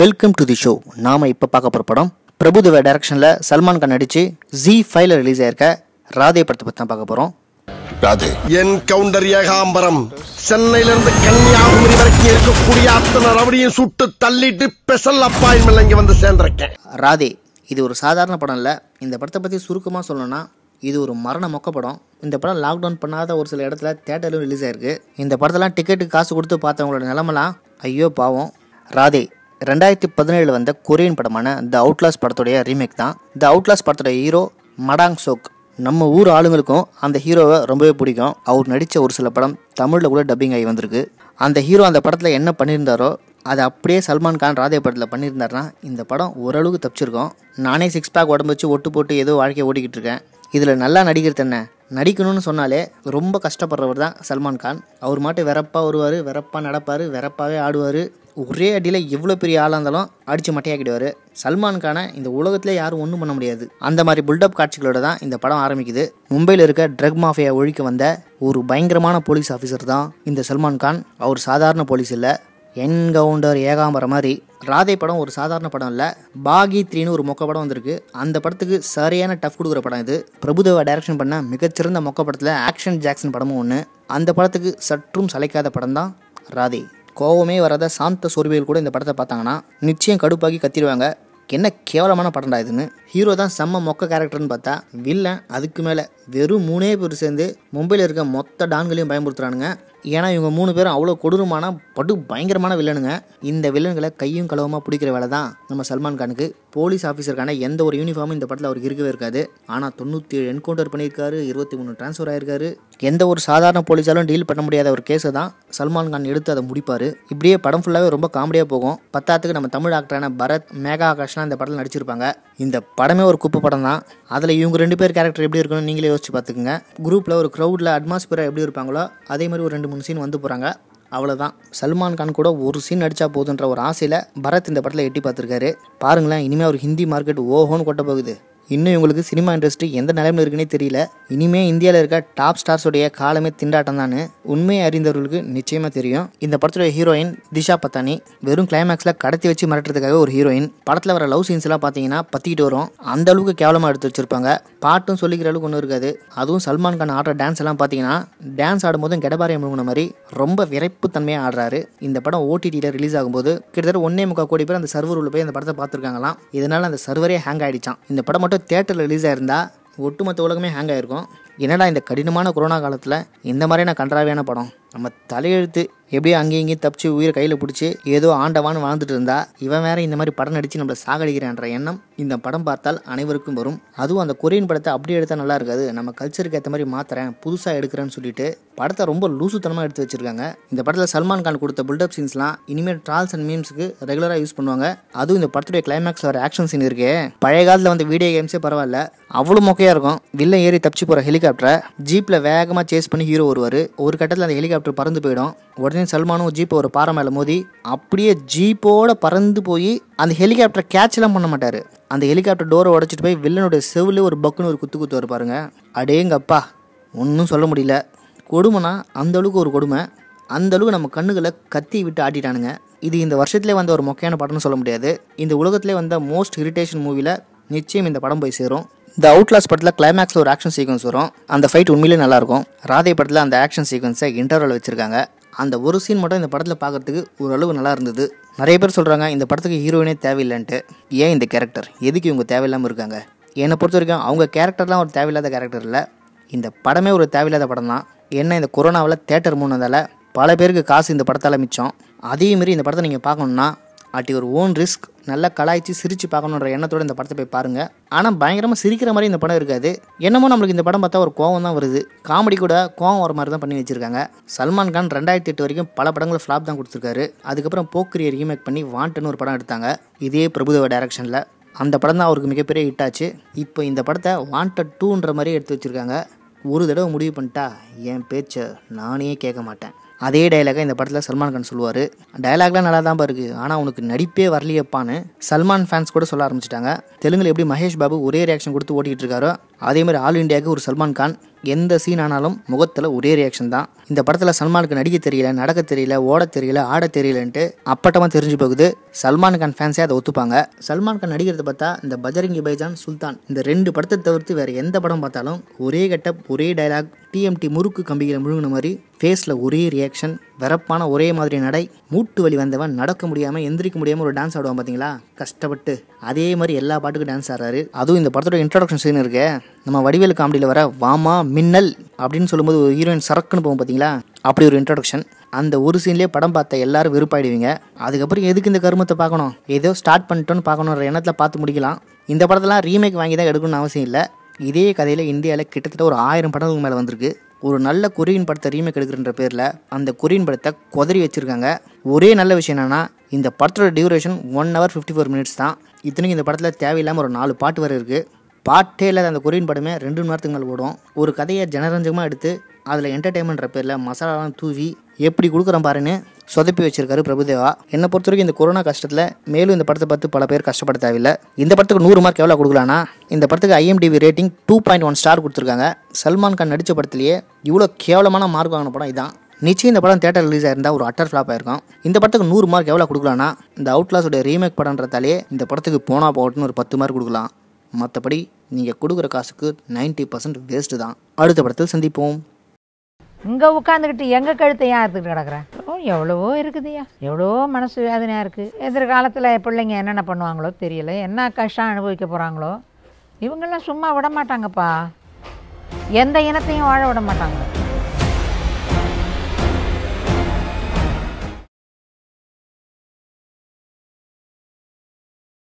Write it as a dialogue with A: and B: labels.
A: welcome to the show நாம் இப்போ பார்க்க போகிற படம் பிரபுதேவா டைரக்ஷனில் சல்மான் கான் நடித்து ஜி ஃபைவ்ல ரிலீஸ் ஆயிருக்க ராதே படத்தை பற்றி தான் பார்க்க போகிறோம் ராதே என் கவுண்டர் ஏகாம்பரம் சென்னையிலிருந்து கன்னியாகுமரி வரைக்கும் இருக்கக்கூடிய அத்தனை ரவடியும் சுட்டு தள்ளிட்டு ஸ்பெஷல் அப்பாயின்மெண்ட் இங்கே வந்து சேர்ந்துருக்கேன் ராதே இது ஒரு சாதாரண படம் இல்லை இந்த படத்தை பற்றி சுருக்கமாக சொல்லணும்னா இது ஒரு மரண மொக்க படம் இந்த படம் லாக்டவுன் பண்ணாத ஒரு சில இடத்துல தேட்டரிலும் ரிலீஸ் ஆயிருக்கு இந்த படத்தெல்லாம் டிக்கெட்டுக்கு காசு கொடுத்து பார்த்தவங்களோட நிலமெல்லாம் ஐயோ பாவம் ராதே ரெண்டாயிரத்தி பதினேழு வந்த கொரியன் படமான த அவுட்லாஸ் படத்துடைய ரீமேக் தான் த அவுட்லாஸ் படத்துடைய ஹீரோ மடாங் சோக் நம்ம ஊர் ஆளுங்களுக்கும் அந்த ஹீரோவை ரொம்பவே பிடிக்கும் அவர் நடித்த ஒரு சில படம் தமிழில் கூட டப்பிங் ஆகி வந்திருக்கு அந்த ஹீரோ அந்த படத்தில் என்ன பண்ணியிருந்தாரோ அதை அப்படியே சல்மான் கான் ராதே படத்தில் பண்ணியிருந்தாருன்னா இந்த படம் ஓரளவுக்கு தப்பிச்சிருக்கோம் நானே சிக்ஸ் பேக் உடம்பு வச்சு ஒட்டு போட்டு ஏதோ வாழ்க்கையை ஓடிக்கிட்டு இருக்கேன் இதில் நல்லா நடிக்கிறது என்ன நடிக்கணும்னு சொன்னாலே ரொம்ப கஷ்டப்படுறவர் தான் சல்மான் கான் அவர் மாட்டு வெறப்பாக வருவார் வெறப்பாக நடப்பார் வெறப்பாகவே ஆடுவார் ஒரே அடியில் எவ்வளோ பெரிய ஆளாக இருந்தாலும் அடித்து மட்டையாக்கிடுவார் சல்மான் கானை இந்த உலகத்தில் யாரும் ஒன்றும் பண்ண முடியாது அந்த மாதிரி புல்டப் காட்சிகளோட தான் இந்த படம் ஆரம்பிக்குது மும்பையில் இருக்க ட்ரக் மாஃபியா ஒழிக்க வந்த ஒரு பயங்கரமான போலீஸ் ஆஃபீஸர் தான் இந்த சல்மான் கான் அவர் சாதாரண போலீஸ் இல்லை என்கவுண்டர் ஏகாம்பரம் மாதிரி ராதை படம் ஒரு சாதாரண படம் இல்லை பாகி த்ரீனு ஒரு மொக்க படம் வந்திருக்கு அந்த படத்துக்கு சரியான டஃப் கொடுக்குற படம் இது பிரபுதேவா டைரக்ஷன் பண்ண மிகச்சிறந்த மொக்க படத்தில் ஆக்ஷன் ஜாக்சன் படமும் ஒன்று அந்த படத்துக்கு சற்றும் சளைக்காத படம் தான் ராதே கோவமே வராத சாந்த சோர்வியல் கூட இந்த படத்தை பார்த்தாங்கன்னா நிச்சயம் கடுப்பாக்கி கத்திடுவாங்க என்ன கேவலமான படம்டா இதுன்னு ஹீரோ தான் செம்ம மொக்க கேரக்டர்னு பார்த்தா வில்லன் அதுக்கு மேலே வெறும் மூணே பேர் சேர்ந்து மும்பையில் இருக்க மொத்த டான்களையும் பயன்படுத்துகிறானுங்க ஏன்னா இவங்க மூணு பேரும் அவ்வளோ கொடூரமான படு பயங்கரமான வில்லனுங்க இந்த வில்லன்களை கையும் களவுமாக பிடிக்கிற வேலை தான் நம்ம சல்மான் கானுக்கு போலீஸ் ஆஃபீஸருக்கான எந்த ஒரு யூனிஃபார்மும் இந்த படத்தில் அவருக்கு இருக்கவே இருக்காது ஆனால் தொண்ணூற்றி ஏழு என்கவுண்டர் பண்ணியிருக்காரு இருபத்தி மூணு ட்ரான்ஸ்ஃபர் ஆயிருக்காரு எந்த ஒரு சாதாரண போலீஸாலும் டீல் பண்ண முடியாத ஒரு கேஸை தான் சல்மான் கான் எடுத்து அதை முடிப்பார் இப்படியே படம் ஃபுல்லாகவே ரொம்ப காமெடியாக போகும் பத்தாத்துக்கு நம்ம தமிழ் ஆக்டரான பரத் மேகா ஆகாஷ்னா இந்த படத்தில் நடிச்சிருப்பாங்க இந்த படமே ஒரு குப்பை படம் தான் அதில் இவங்க ரெண்டு பேர் கேரக்டர் எப்படி இருக்கணும்னு நீங்களே யோசிச்சு பார்த்துக்குங்க குரூப்பில் ஒரு க்ரௌடில் அட்மாஸ்பியராக எப்படி இருப்பாங்களோ அதே மாதிரி ஒரு ரெண்டு மூணு சீன் வந்து போகிறாங்க அவ்வளோதான் சல்மான் கான் கூட ஒரு சீன் அடித்தா போதுன்ற ஒரு ஆசையில் பரத் இந்த படத்தில் எட்டி பார்த்துருக்காரு பாருங்களேன் இனிமேல் அவர் ஹிந்தி மார்க்கெட் ஓஹோன்னு கொட்ட போகுது இன்னும் இவங்களுக்கு சினிமா இண்டஸ்ட்ரி எந்த நிலைமையில் இருக்குன்னே தெரியல இனிமே இந்தியாவில் இருக்க டாப் ஸ்டார்ஸோடைய காலமே திண்டாட்டம் தான் உண்மையை அறிந்தவர்களுக்கு நிச்சயமாக தெரியும் இந்த படத்துடைய ஹீரோயின் திஷா பத்தானி வெறும் கிளைமேக்ஸில் கடத்தி வச்சு மிரட்டுறதுக்காக ஒரு ஹீரோயின் படத்தில் வர லவ் சீன்ஸ்லாம் பார்த்தீங்கன்னா பற்றிக்கிட்டு வரும் அந்த அளவுக்கு கேவலமாக எடுத்து வச்சிருப்பாங்க பாட்டும் சொல்லிக்கிற அளவுக்கு ஒன்றும் இருக்காது அதுவும் சல்மான் கான் ஆடுற டான்ஸ் எல்லாம் பார்த்தீங்கன்னா டான்ஸ் ஆடும்போதும் கெடபாரியம் முழுங்கின மாதிரி ரொம்ப விரைப்பு தன்மையாக ஆடுறாரு இந்த படம் ஓடிடியில் ரிலீஸ் ஆகும்போது கிட்டத்தட்ட ஒன்னே முக்கால் கோடி பேர் அந்த சர்வர் உள்ள போய் அந்த படத்தை பார்த்துருக்காங்களாம் இதனால் அந்த சர்வரே ஹேங் ஆகிடுச்சான் இந்த படம் மட்டும் படம் தேட்டரில் ரிலீஸ் ஆயிருந்தா ஒட்டுமொத்த உலகமே ஹேங் ஆகிருக்கும் என்னடா இந்த கடினமான கொரோனா காலத்தில் இந்த மாதிரியான கன்றாவியான படம் நம்ம தலையெழுத்து எப்படியோ அங்கேயும் இங்கேயும் தப்பிச்சு உயிரை கையில் பிடிச்சி ஏதோ ஆண்டவான்னு வாழ்ந்துட்டு இருந்தா இவன் வேற இந்த மாதிரி படம் நடிச்சு நம்மளை சாகடிக்கிறான்ற எண்ணம் இந்த படம் பார்த்தால் அனைவருக்கும் வரும் அதுவும் அந்த கொரியன் படத்தை அப்படியே எடுத்தால் நல்லா இருக்காது நம்ம கல்ச்சருக்கு ஏற்ற மாதிரி மாத்திரேன் புதுசாக எடுக்கிறேன்னு சொல்லிட்டு படத்தை ரொம்ப லூசுத்தனமாக எடுத்து வச்சிருக்காங்க இந்த படத்தில் சல்மான் கான் கொடுத்த பில்டப் சீன்ஸ்லாம் இனிமேல் ட்ரால்ஸ் அண்ட் மீம்ஸுக்கு ரெகுலராக யூஸ் பண்ணுவாங்க அதுவும் இந்த படத்துடைய கிளைமேக்ஸ் வர ஆக்ஷன் சீன் இருக்கே பழைய காலத்தில் வந்து வீடியோ கேம்ஸே பரவாயில்ல அவ்வளோ மொக்கையாக இருக்கும் வில்ல ஏறி தப்பிச்சு போகிற ஹெலிகாப்டரை ஜீப்பில் வேகமாக சேஸ் பண்ணி ஹீரோ வருவார் ஒரு கட்டத்தில் அந்த ஹெலிகாப்டர் பறந்து போயிடும் உடனே அப்படின்னு சல்மானும் ஜீப்பை ஒரு பாறை மேலே மோதி அப்படியே ஜீப்போட பறந்து போய் அந்த ஹெலிகாப்டரை கேட்ச்லாம் பண்ண மாட்டார் அந்த ஹெலிகாப்டர் டோரை உடச்சிட்டு போய் வில்லனுடைய செவில் ஒரு பக்குன்னு ஒரு குத்து குத்து பாருங்க அடேங்கப்பா ஒன்றும் சொல்ல முடியல கொடுமைனா அந்தளவுக்கு ஒரு கொடுமை அந்தளவுக்கு நம்ம கண்ணுகளை கத்தி விட்டு ஆட்டிட்டானுங்க இது இந்த வருஷத்துலேயே வந்த ஒரு மொக்கையான படம்னு சொல்ல முடியாது இந்த உலகத்துலேயே வந்த மோஸ்ட் இரிட்டேஷன் மூவியில் நிச்சயம் இந்த படம் போய் சேரும் இந்த அவுட்லாஸ் படத்தில் கிளைமேக்ஸில் ஒரு ஆக்ஷன் சீக்வன்ஸ் வரும் அந்த ஃபைட் உண்மையிலே நல்லாயிருக்கும் ராதை படத்தில் அந்த ஆக்ஷன் சீக்வன்ஸை இன்டர்வல் வச்சுருக்காங்க அந்த ஒரு சீன் மட்டும் இந்த படத்தில் பார்க்குறதுக்கு ஓரளவு நல்லா இருந்தது நிறைய பேர் சொல்கிறாங்க இந்த படத்துக்கு ஹீரோயினே தேவையில்லைன்ட்டு ஏன் இந்த கேரக்டர் எதுக்கு இவங்க தேவையில்லாமல் இருக்காங்க என்னை பொறுத்த வரைக்கும் அவங்க கேரக்டர்லாம் ஒரு தேவையில்லாத கேரக்டர் இல்லை இந்த படமே ஒரு தேவையில்லாத படம் தான் என்ன இந்த கொரோனாவில் தேட்டர் மூணதால் பல பேருக்கு காசு இந்த படத்தால் மிச்சம் அதேமாரி இந்த படத்தை நீங்கள் பார்க்கணுன்னா அட் யுவர் ஓன் ரிஸ்க் நல்லா கலாய்ச்சி சிரித்து பார்க்கணுன்ற எண்ணத்தோடு இந்த படத்தை போய் பாருங்கள் ஆனால் பயங்கரமாக சிரிக்கிற மாதிரி இந்த படம் இருக்காது என்னமோ நம்மளுக்கு இந்த படம் பார்த்தா ஒரு கோவம் தான் வருது காமெடி கூட கோவம் வர மாதிரி தான் பண்ணி வச்சிருக்காங்க சல்மான் கான் ரெண்டாயிரத்தி எட்டு வரைக்கும் பல படங்களை ஃப்ளாப் தான் கொடுத்துருக்காரு அதுக்கப்புறம் போக்குரிய ரீமேக் பண்ணி வாண்ட்டுன்னு ஒரு படம் எடுத்தாங்க இதே பிரபுதவ டைரக்ஷனில் அந்த படம் தான் அவருக்கு மிகப்பெரிய ஹிட் ஆச்சு இப்போ இந்த படத்தை வாண்டட் டூன்ற மாதிரி எடுத்து வச்சுருக்காங்க ஒரு தடவை முடிவு பண்ணிட்டா என் பேச்சை நானே கேட்க மாட்டேன் அதே டைலாக இந்த படத்தில் சல்மான் கான் சொல்லுவார் டைலாக்லாம் நல்லா தான் இருக்குது ஆனால் உனக்கு நடிப்பே வரலையப்பான்னு சல்மான் ஃபேன்ஸ் கூட சொல்ல ஆரம்பிச்சிட்டாங்க தெலுங்கில் எப்படி மகேஷ் பாபு ஒரே ரியாக்ஷன் கொடுத்து ஓட்டிகிட்டு இருக்காரோ அதேமாதிரி ஆல் இண்டியாவுக்கு ஒரு சல்மான் கான் எந்த சீன் ஆனாலும் முகத்தில் ஒரே ரியாக்ஷன் தான் இந்த படத்தில் சல்மானுக்கு நடிக்க தெரியல நடக்க தெரியல ஓட தெரியல ஆட தெரியலன்ட்டு அப்பட்டமாக தெரிஞ்சு போகுது சல்மான் கான் ஃபேன்ஸே அதை ஒத்துப்பாங்க சல்மான் கான் நடிக்கிறத பார்த்தா இந்த பஜரங்கி பைஜான் சுல்தான் இந்த ரெண்டு படத்தை தவிர்த்து வேறு எந்த படம் பார்த்தாலும் ஒரே கெட்டப் ஒரே டைலாக் டிஎம்டி முறுக்கு கம்பிகளை முழுங்கின மாதிரி ஃபேஸில் ஒரே ரியாக்ஷன் வெறப்பான ஒரே மாதிரி நடை மூட்டு வலி வந்தவன் நடக்க முடியாமல் எந்திரிக்க முடியாமல் ஒரு டான்ஸ் ஆடுவான் பார்த்தீங்களா கஷ்டப்பட்டு அதே மாதிரி எல்லா பாட்டுக்கும் டான்ஸ் ஆடுறாரு அதுவும் இந்த படத்தோட இன்ட்ரடக்ஷன் சீன் இருக்கு நம்ம வடிவேல் காமெடியில் வர வாமா மின்னல் அப்படின்னு சொல்லும்போது ஒரு ஹீரோயின் சரக்குன்னு போகும் பார்த்தீங்களா அப்படி ஒரு இன்ட்ரடக்ஷன் அந்த ஒரு சீன்லேயே படம் பார்த்த எல்லாரும் வெறுப்பாயிடுவீங்க அதுக்கப்புறம் எதுக்கு இந்த கருமத்தை பார்க்கணும் ஏதோ ஸ்டார்ட் பண்ணிட்டோன்னு பார்க்கணுன்ற எண்ணத்தில் பார்த்து முடிக்கலாம் இந்த படத்தெல்லாம் ரீமேக் வாங்கி தான் எடுக்கணும்னு அவசியம் இல்லை இதே கதையில் இந்தியாவில் கிட்டத்தட்ட ஒரு ஆயிரம் படங்களுக்கு மேலே வந்திருக்கு ஒரு நல்ல கொரியன் படத்தை ரீமேக் எடுக்கிறன்ற பேரில் அந்த கொரியன் படத்தை குதறி வச்சுருக்காங்க ஒரே நல்ல விஷயம் என்னென்னா இந்த படத்தோட duration one hour fifty four minutes தான் இத்தனைக்கும் இந்த படத்தில் தேவையில்லாமல் ஒரு நாலு பாட்டு வரை இருக்குது பாட்டே இல்லாத அந்த கொரியன் படமே ரெண்டு மணி நேரத்துக்கு மேலே ஓடும் ஒரு கதையை ஜனரஞ்சகமாக எடுத்து அதில் என்டர்டைன்மெண்ட்ற பேரில் மசாலாலாம் தூவி எப்படி கொடுக்குற பாருன்னு சொதப்பி வச்சிருக்காரு பிரபுதேவா என்னை பொறுத்த வரைக்கும் இந்த கொரோனா கஷ்டத்தில் மேலும் இந்த படத்தை பார்த்து பல பேர் கஷ்டப்பட தேவையில்லை இந்த படத்துக்கு நூறு மார்க் எவ்வளோ கொடுக்கலான்னா இந்த படத்துக்கு IMDb rating two point one star கொடுத்துருக்காங்க சல்மான் கான் நடித்த படத்துலேயே இவ்வளோ கேவலமான மார்க் வாங்கின படம் இதான் நிச்சயம் இந்த படம் தேட்டர் ரிலீஸ் ஆயிருந்தா ஒரு அட்டர் ஃப்ளாப் ஆயிருக்கும் இந்த படத்துக்கு நூறு மார்க் எவ்வளோ கொடுக்கலாம்னா இந்த அவுட்லாஸோட ரீமேக் படன்றதாலே இந்த படத்துக்கு போனால் போகட்டுன்னு ஒரு பத்து மார்க் கொடுக்கலாம் மற்றபடி நீங்கள் கொடுக்குற காசுக்கு நைன்ட்டி பர்சன்ட் வேஸ்ட்டு தான் அடுத்த படத்தில் சந்திப்போம் இங்கே உட்காந்துக்கிட்டு எங்கள் கழுத்தை ஏன் எடுத்துக்கிட்டு கிடக்குறேன் எவ்வளவோ இருக்குதுயா எவ்வளோ மனசு வேதனையாக இருக்குது எதிர்காலத்தில் பிள்ளைங்க என்னென்ன பண்ணுவாங்களோ தெரியல என்ன கஷ்டம் அனுபவிக்க போகிறாங்களோ இவங்கெல்லாம் சும்மா விட மாட்டாங்கப்பா எந்த இனத்தையும் வாழ விட மாட்டாங்க